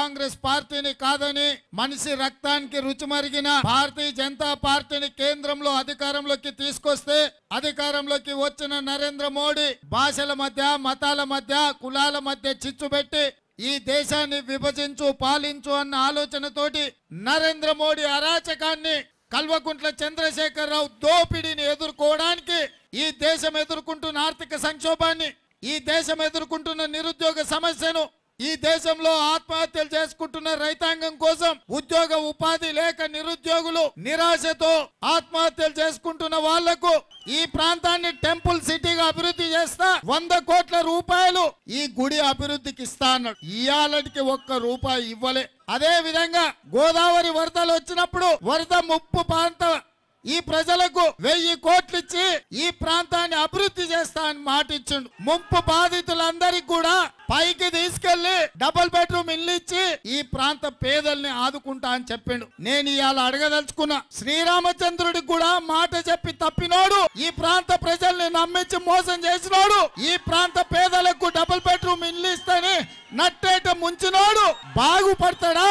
కాంగ్రెస్ పార్టీని కాదని మనిషి రక్తానికి రుచి మరిగిన భారతీయ జనతా పార్టీని కేంద్రంలో అధికారంలోకి తీసుకొస్తే అధికారంలోకి వచ్చిన నరేంద్ర మోడీ భాషల మధ్య మతాల మధ్య కులాల మధ్య చిచ్చు పెట్టి ఈ దేశాన్ని విభజించు పాలించు అన్న ఆలోచనతోటి నరేంద్ర మోడీ అరాచకాన్ని కల్వకుంట్ల చంద్రశేఖరరావు దోపిడీని ఎదుర్కోవడానికి ఈ దేశం ఎదుర్కొంటున్న ఆర్థిక సంక్షోభాన్ని ఈ దేశం ఎదుర్కొంటున్న నిరుద్యోగ సమస్యను ఈ దేశంలో ఆత్మహత్యలు చేసుకుంటున్న రైతాంగం కోసం ఉద్యోగ ఉపాధి లేక నిరుద్యోగులు నిరాశతో ఆత్మహత్యలు చేసుకుంటున్న వాళ్లకు ఈ ప్రాంతాన్ని టెంపుల్ సిటీగా అభివృద్ధి చేస్తా వంద కోట్ల రూపాయలు ఈ గుడి అభివృద్ధికి ఇస్తా అన్నాడు ఇయాలకి ఒక్క రూపాయి ఇవ్వలే అదే విధంగా గోదావరి వరదలు వచ్చినప్పుడు వరద ముప్పు ప్రాంత ఈ ప్రజలకు వెయ్యి కోట్లు ఇచ్చి ఈ ప్రాంతాన్ని అభివృద్ధి ఇచ్చిండు ముంపు బాధితులందరికి కూడా పైకి తీసుకెళ్లి డబుల్ బెడ్రూమ్ ఇల్లు ఇచ్చి ఈ ప్రాంత పేదల్ని ఆదుకుంటా అని చెప్పిండు నేను ఇవాళ అడగదలుచుకున్నా శ్రీరామచంద్రుడికి కూడా మాట చెప్పి తప్పినోడు ఈ ప్రాంత ప్రజల్ని నమ్మించి మోసం చేసినోడు ఈ ప్రాంత పేదలకు డబుల్ బెడ్రూమ్ ఇల్లు ఇస్తని నట్టేట ముంచినోడు బాగుపడతాడా